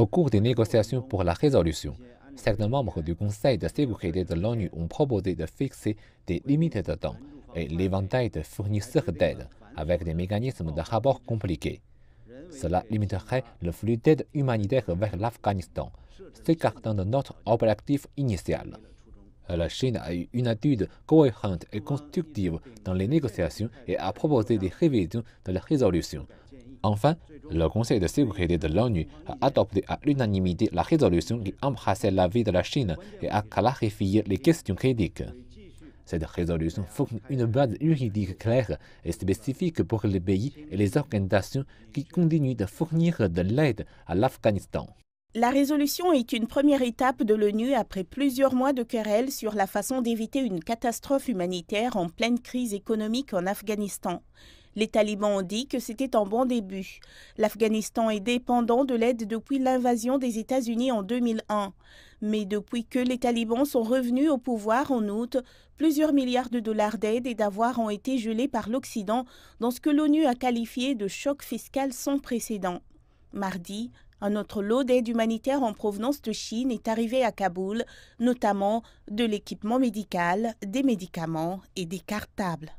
Au cours des négociations pour la résolution, certains membres du Conseil de sécurité de l'ONU ont proposé de fixer des limites de temps et l'éventail de fournisseurs d'aide avec des mécanismes de rapport compliqués. Cela limiterait le flux d'aide humanitaire vers l'Afghanistan, s'écartant de notre objectif initial. La Chine a eu une attitude cohérente et constructive dans les négociations et a proposé des révisions de la résolution Enfin, le Conseil de sécurité de l'ONU a adopté à l'unanimité la résolution qui embrassait la vie de la Chine et a clarifié les questions juridiques. Cette résolution fournit une base juridique claire et spécifique pour les pays et les organisations qui continuent de fournir de l'aide à l'Afghanistan. La résolution est une première étape de l'ONU après plusieurs mois de querelles sur la façon d'éviter une catastrophe humanitaire en pleine crise économique en Afghanistan. Les talibans ont dit que c'était un bon début. L'Afghanistan est dépendant de l'aide depuis l'invasion des États-Unis en 2001. Mais depuis que les talibans sont revenus au pouvoir en août, plusieurs milliards de dollars d'aide et d'avoir ont été gelés par l'Occident dans ce que l'ONU a qualifié de choc fiscal sans précédent. Mardi, un autre lot d'aide humanitaire en provenance de Chine est arrivé à Kaboul, notamment de l'équipement médical, des médicaments et des cartables.